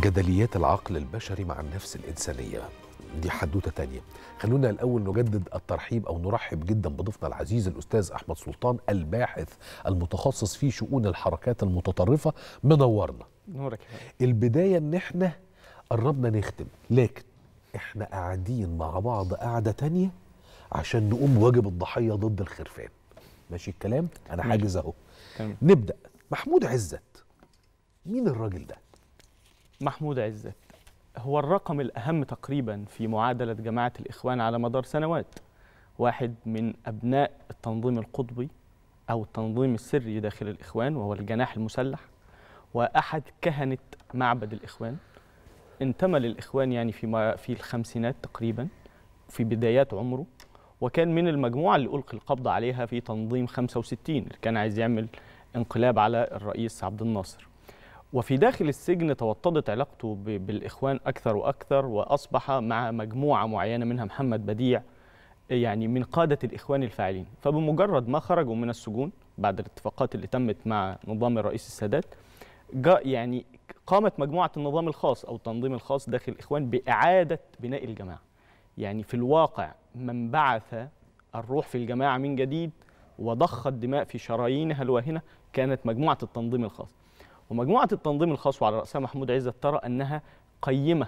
جدليات العقل البشري مع النفس الإنسانية دي حدوتة تانية خلونا الأول نجدد الترحيب أو نرحب جدا بضيفنا العزيز الأستاذ أحمد سلطان الباحث المتخصص في شؤون الحركات المتطرفة منورنا نورك البداية إن إحنا قربنا نختم لكن إحنا قاعدين مع بعض قاعدة تانية عشان نقوم واجب الضحية ضد الخرفان ماشي الكلام أنا حاجز أهو نبدأ محمود عزت مين الراجل ده محمود عزت هو الرقم الأهم تقريبا في معادلة جماعة الإخوان على مدار سنوات واحد من أبناء التنظيم القطبي أو التنظيم السري داخل الإخوان وهو الجناح المسلح وأحد كهنة معبد الإخوان انتمى للإخوان يعني في في الخمسينات تقريبا في بدايات عمره وكان من المجموعة اللي ألقي القبض عليها في تنظيم 65 اللي كان عايز يعمل انقلاب على الرئيس عبد الناصر وفي داخل السجن توطدت علاقته بالإخوان أكثر وأكثر وأصبح مع مجموعة معينة منها محمد بديع يعني من قادة الإخوان الفاعلين فبمجرد ما خرجوا من السجون بعد الاتفاقات اللي تمت مع نظام الرئيس السادات جاء يعني قامت مجموعة النظام الخاص أو التنظيم الخاص داخل الإخوان بإعادة بناء الجماعة يعني في الواقع من بعث الروح في الجماعة من جديد وضخ الدماء في شرايينها الواهنة كانت مجموعة التنظيم الخاص ومجموعة التنظيم الخاص وعلى رأسها محمود عزت ترى أنها قيمة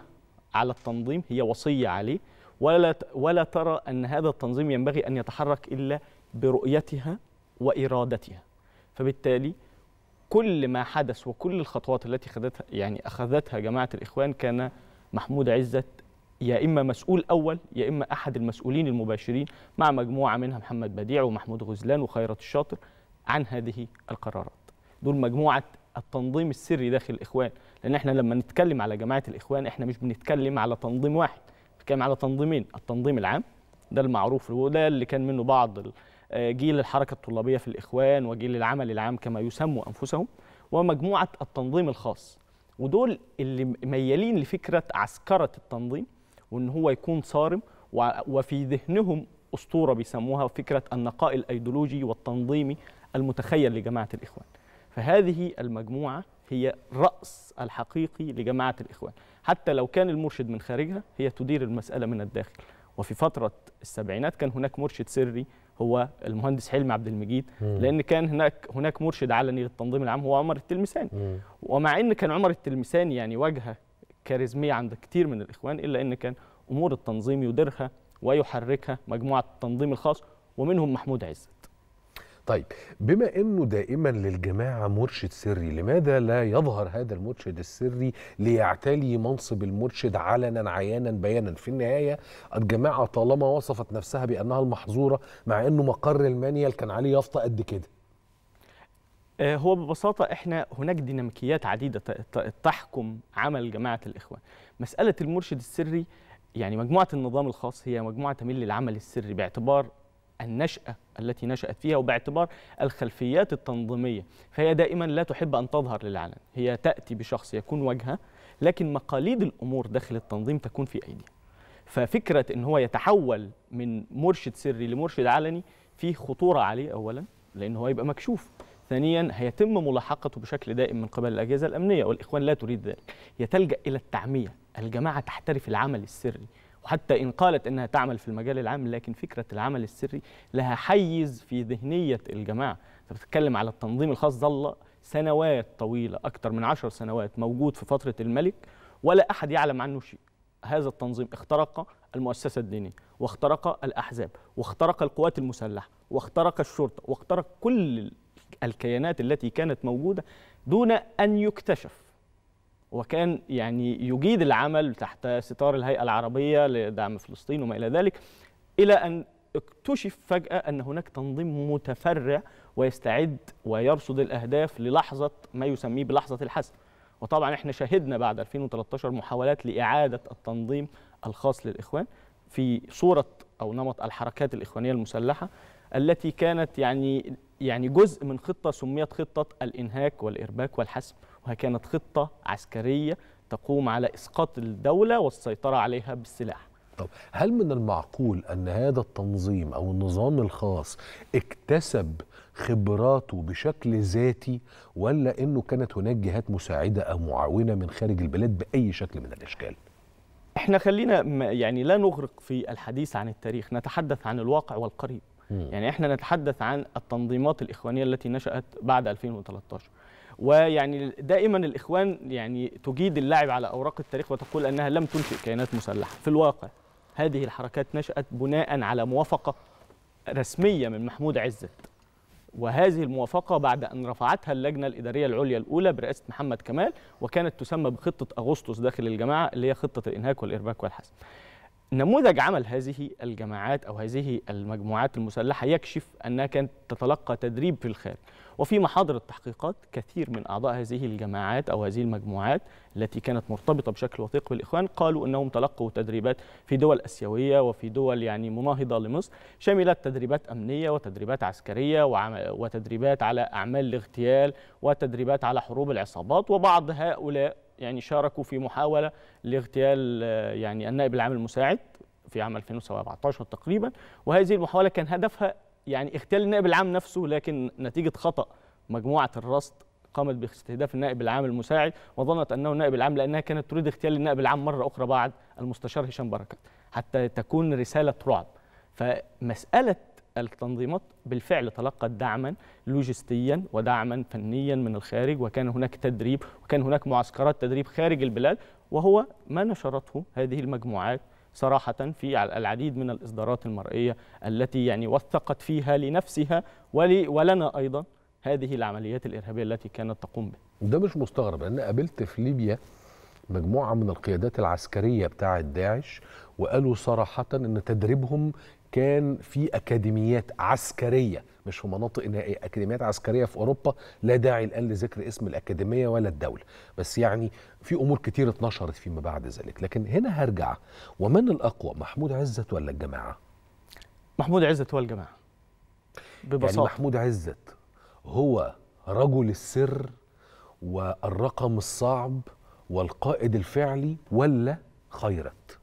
على التنظيم هي وصية عليه ولا ولا ترى أن هذا التنظيم ينبغي أن يتحرك إلا برؤيتها وإرادتها فبالتالي كل ما حدث وكل الخطوات التي خدتها يعني أخذتها جماعة الإخوان كان محمود عزت يا إما مسؤول أول يا إما أحد المسؤولين المباشرين مع مجموعة منها محمد بديع ومحمود غزلان وخيرت الشاطر عن هذه القرارات دول مجموعة التنظيم السري داخل الاخوان لان احنا لما نتكلم على جماعه الاخوان احنا مش بنتكلم على تنظيم واحد بنتكلم على تنظيمين التنظيم العام ده المعروف وده اللي كان منه بعض آه، جيل الحركه الطلابيه في الاخوان وجيل العمل العام كما يسموا انفسهم ومجموعه التنظيم الخاص ودول اللي ميالين لفكره عسكره التنظيم وان هو يكون صارم وفي ذهنهم اسطوره بيسموها فكره النقاء الايديولوجي والتنظيمي المتخيل لجماعه الاخوان فهذه المجموعة هي رأس الحقيقي لجماعة الإخوان حتى لو كان المرشد من خارجها هي تدير المسألة من الداخل وفي فترة السبعينات كان هناك مرشد سري هو المهندس حلمي عبد المجيد مم. لان كان هناك هناك مرشد علني للتنظيم العام هو عمر التلمساني مم. ومع ان كان عمر التلمساني يعني واجهه كاريزميه عند كثير من الاخوان الا ان كان امور التنظيم يديرها ويحركها مجموعه التنظيم الخاص ومنهم محمود عزت طيب بما انه دائما للجماعه مرشد سري لماذا لا يظهر هذا المرشد السري ليعتلي منصب المرشد علنا عيانا بيانا في النهايه الجماعه طالما وصفت نفسها بانها المحظوره مع انه مقر المانيال كان عليه يافطه قد كده آه، هو ببساطة إحنا هناك ديناميكيات عديدة تحكم عمل جماعة الإخوان مسألة المرشد السري يعني مجموعة النظام الخاص هي مجموعة تميل للعمل السري باعتبار النشأة التي نشأت فيها وباعتبار الخلفيات التنظيمية فهي دائما لا تحب أن تظهر للعلن هي تأتي بشخص يكون وجهها لكن مقاليد الأمور داخل التنظيم تكون في أيدي ففكرة أن هو يتحول من مرشد سري لمرشد علني فيه خطورة عليه أولا لأنه هو يبقى مكشوف ثانيا هيتم ملاحقته بشكل دائم من قبل الأجهزة الأمنية والإخوان لا تريد ذلك هي تلجأ إلى التعمية الجماعة تحترف العمل السري حتى إن قالت أنها تعمل في المجال العام لكن فكرة العمل السري لها حيز في ذهنية الجماعة أنت بتتكلم على التنظيم الخاص ظل سنوات طويلة أكثر من عشر سنوات موجود في فترة الملك ولا أحد يعلم عنه شيء هذا التنظيم اخترق المؤسسة الدينية واخترق الأحزاب واخترق القوات المسلحة واخترق الشرطة واخترق كل الكيانات التي كانت موجودة دون أن يكتشف وكان يعني يجيد العمل تحت ستار الهيئة العربية لدعم فلسطين وما إلى ذلك إلى أن اكتشف فجأة أن هناك تنظيم متفرع ويستعد ويرصد الأهداف للحظة ما يسميه بلحظة الحسم وطبعا احنا شهدنا بعد 2013 محاولات لإعادة التنظيم الخاص للإخوان في صورة أو نمط الحركات الإخوانية المسلحة التي كانت يعني يعني جزء من خطة سميت خطة الإنهاك والإرباك والحسم وهي كانت خطة عسكرية تقوم على إسقاط الدولة والسيطرة عليها بالسلاح طب هل من المعقول أن هذا التنظيم أو النظام الخاص اكتسب خبراته بشكل ذاتي ولا أنه كانت هناك جهات مساعدة أو معاونة من خارج البلاد بأي شكل من الأشكال؟ احنا خلينا يعني لا نغرق في الحديث عن التاريخ نتحدث عن الواقع والقريب م. يعني احنا نتحدث عن التنظيمات الإخوانية التي نشأت بعد 2013 ويعني دائما الاخوان يعني تجيد اللعب على اوراق التاريخ وتقول انها لم تنشئ كيانات مسلحه في الواقع هذه الحركات نشات بناء على موافقه رسميه من محمود عزت وهذه الموافقه بعد ان رفعتها اللجنه الاداريه العليا الاولى برئاسه محمد كمال وكانت تسمى بخطه اغسطس داخل الجماعه اللي هي خطه الانهاك والارباك والحسم نموذج عمل هذه الجماعات او هذه المجموعات المسلحه يكشف انها كانت تتلقى تدريب في الخارج وفي محاضر التحقيقات كثير من أعضاء هذه الجماعات أو هذه المجموعات التي كانت مرتبطة بشكل وثيق بالإخوان قالوا أنهم تلقوا تدريبات في دول أسيوية وفي دول يعني مناهضة لمصر شملت تدريبات أمنية وتدريبات عسكرية وتدريبات على أعمال الاغتيال وتدريبات على حروب العصابات وبعض هؤلاء يعني شاركوا في محاولة لاغتيال يعني النائب العام المساعد في عام 2017 تقريبا وهذه المحاولة كان هدفها يعني اغتيال النائب العام نفسه لكن نتيجه خطا مجموعه الرصد قامت باستهداف النائب العام المساعد وظنت انه النائب العام لانها كانت تريد اغتيال النائب العام مره اخرى بعد المستشار هشام بركات حتى تكون رساله رعب فمساله التنظيمات بالفعل تلقت دعما لوجستيا ودعما فنيا من الخارج وكان هناك تدريب وكان هناك معسكرات تدريب خارج البلاد وهو ما نشرته هذه المجموعات صراحة في العديد من الإصدارات المرئية التي يعني وثقت فيها لنفسها ولنا أيضا هذه العمليات الإرهابية التي كانت تقوم بها ده مش مستغرب أنا قابلت في ليبيا مجموعة من القيادات العسكرية بتاعة داعش وقالوا صراحة أن تدريبهم كان في اكاديميات عسكريه مش في مناطق نهائيه اكاديميات عسكريه في اوروبا لا داعي الان لذكر اسم الاكاديميه ولا الدوله بس يعني في امور كتير اتنشرت فيما بعد ذلك لكن هنا هرجع ومن الاقوى محمود عزت ولا الجماعه محمود عزت هو الجماعه ببساطه يعني محمود عزت هو رجل السر والرقم الصعب والقائد الفعلي ولا خيرت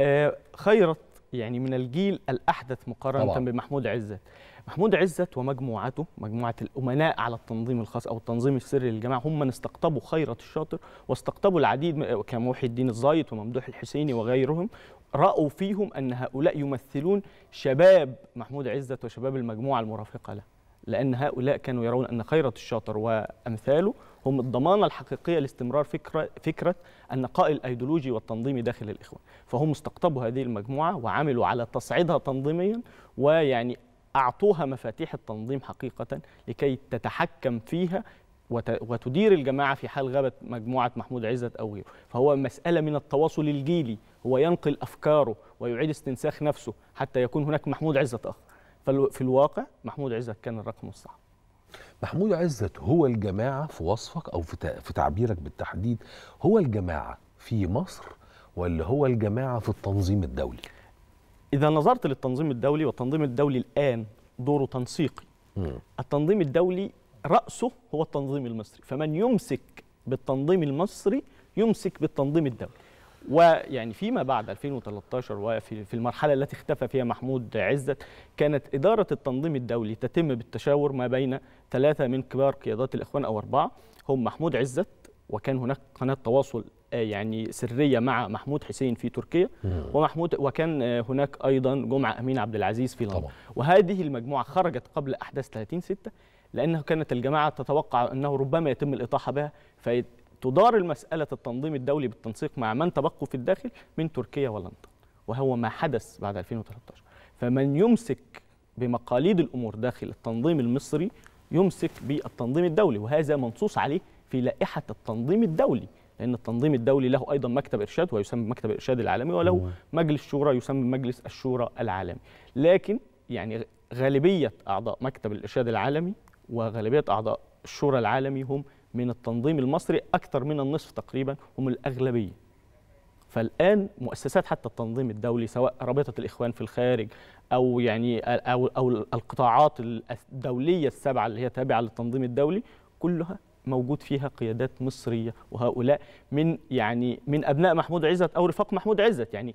آه خيرت يعني من الجيل الأحدث مقارنة طبعا. بمحمود عزت محمود عزت ومجموعته مجموعة الأمناء على التنظيم الخاص أو التنظيم السري للجماعة هم من استقطبوا خيرة الشاطر واستقطبوا العديد آه، كموحي الدين الزايط وممدوح الحسيني وغيرهم رأوا فيهم أن هؤلاء يمثلون شباب محمود عزت وشباب المجموعة المرافقة له لأن هؤلاء كانوا يرون أن خيرة الشاطر وأمثاله هم الضمانة الحقيقية لاستمرار فكرة, فكرة النقاء الأيديولوجي والتنظيمي داخل الإخوان فهم استقطبوا هذه المجموعة وعملوا على تصعيدها تنظيميا ويعني أعطوها مفاتيح التنظيم حقيقة لكي تتحكم فيها وتدير الجماعة في حال غابت مجموعة محمود عزت أو غيره فهو مسألة من التواصل الجيلي هو ينقل أفكاره ويعيد استنساخ نفسه حتى يكون هناك محمود عزت آخر في الواقع محمود عزت كان الرقم الصح محمود عزت هو الجماعة في وصفك أو في تعبيرك بالتحديد هو الجماعة في مصر ولا هو الجماعة في التنظيم الدولي؟ إذا نظرت للتنظيم الدولي والتنظيم الدولي الآن دوره تنسيقي م. التنظيم الدولي رأسه هو التنظيم المصري فمن يمسك بالتنظيم المصري يمسك بالتنظيم الدولي ويعني فيما بعد 2013 وفي المرحلة التي اختفى فيها محمود عزت كانت إدارة التنظيم الدولي تتم بالتشاور ما بين ثلاثة من كبار قيادات الإخوان أو أربعة هم محمود عزت وكان هناك قناة تواصل آه، يعني سريه مع محمود حسين في تركيا ومحمود وكان آه، هناك ايضا جمعه امين عبد العزيز في لندن وهذه المجموعه خرجت قبل احداث 30 6 لانه كانت الجماعه تتوقع انه ربما يتم الاطاحه بها تدار المسألة التنظيم الدولي بالتنسيق مع من تبقوا في الداخل من تركيا ولندن وهو ما حدث بعد 2013 فمن يمسك بمقاليد الأمور داخل التنظيم المصري يمسك بالتنظيم الدولي وهذا منصوص عليه في لائحة التنظيم الدولي لأن التنظيم الدولي له أيضا مكتب إرشاد ويسمى مكتب الإرشاد العالمي وله مجلس شورى يسمى مجلس الشورى العالمي لكن يعني غالبية أعضاء مكتب الإرشاد العالمي وغالبية أعضاء الشورى العالمي هم من التنظيم المصري أكثر من النصف تقريبا هم الأغلبية فالآن مؤسسات حتى التنظيم الدولي سواء رابطة الإخوان في الخارج أو يعني أو, أو القطاعات الدولية السبعة اللي هي تابعة للتنظيم الدولي كلها موجود فيها قيادات مصريه وهؤلاء من يعني من ابناء محمود عزت او رفاق محمود عزت يعني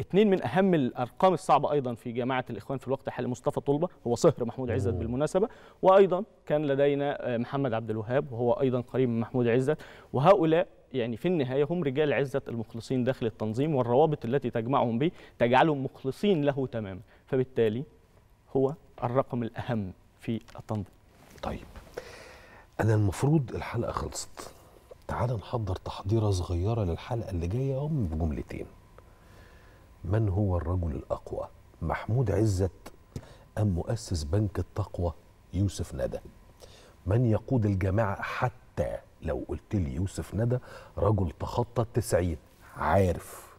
اثنين آه، من اهم الارقام الصعبه ايضا في جماعه الاخوان في الوقت الحالي مصطفى طلبه هو صهر محمود عزت بالمناسبه وايضا كان لدينا آه، محمد عبد الوهاب وهو ايضا قريب من محمود عزت وهؤلاء يعني في النهايه هم رجال عزه المخلصين داخل التنظيم والروابط التي تجمعهم به تجعلهم مخلصين له تماما فبالتالي هو الرقم الاهم في التنظيم. طيب انا المفروض الحلقه خلصت تعال نحضر تحضيره صغيره للحلقه اللي جايه هم بجملتين. من هو الرجل الأقوى محمود عزت أم مؤسس بنك التقوى يوسف ندى من يقود الجماعة حتى لو قلت لي يوسف ندى رجل تخطى التسعين عارف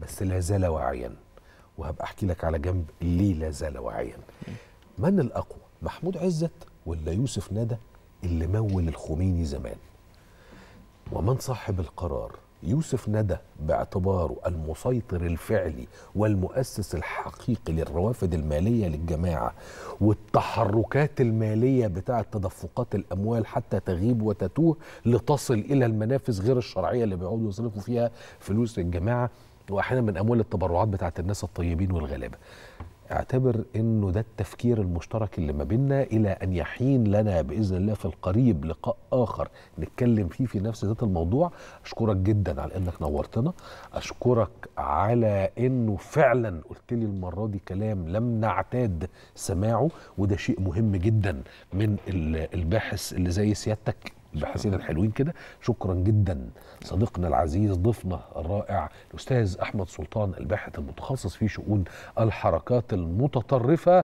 بس لا زال واعيا وهبقى احكي لك على جنب ليه لا زال واعيا من الاقوى محمود عزت ولا يوسف ندى اللي مول الخميني زمان ومن صاحب القرار يوسف ندى باعتباره المسيطر الفعلي والمؤسس الحقيقي للروافد المالية للجماعة والتحركات المالية بتاع تدفقات الأموال حتى تغيب وتتوه لتصل إلى المنافس غير الشرعية اللي بيقعدوا يصرفوا فيها فلوس الجماعة وأحيانا من أموال التبرعات بتاعت الناس الطيبين والغلابة اعتبر انه ده التفكير المشترك اللي ما بيننا الى ان يحين لنا باذن الله في القريب لقاء اخر نتكلم فيه في نفس ذات الموضوع اشكرك جدا على انك نورتنا اشكرك على انه فعلا قلت لي المره دي كلام لم نعتاد سماعه وده شيء مهم جدا من الباحث اللي زي سيادتك الباحثين الحلوين كده شكرا جدا صديقنا العزيز ضيفنا الرائع الاستاذ احمد سلطان الباحث المتخصص في شؤون الحركات المتطرفه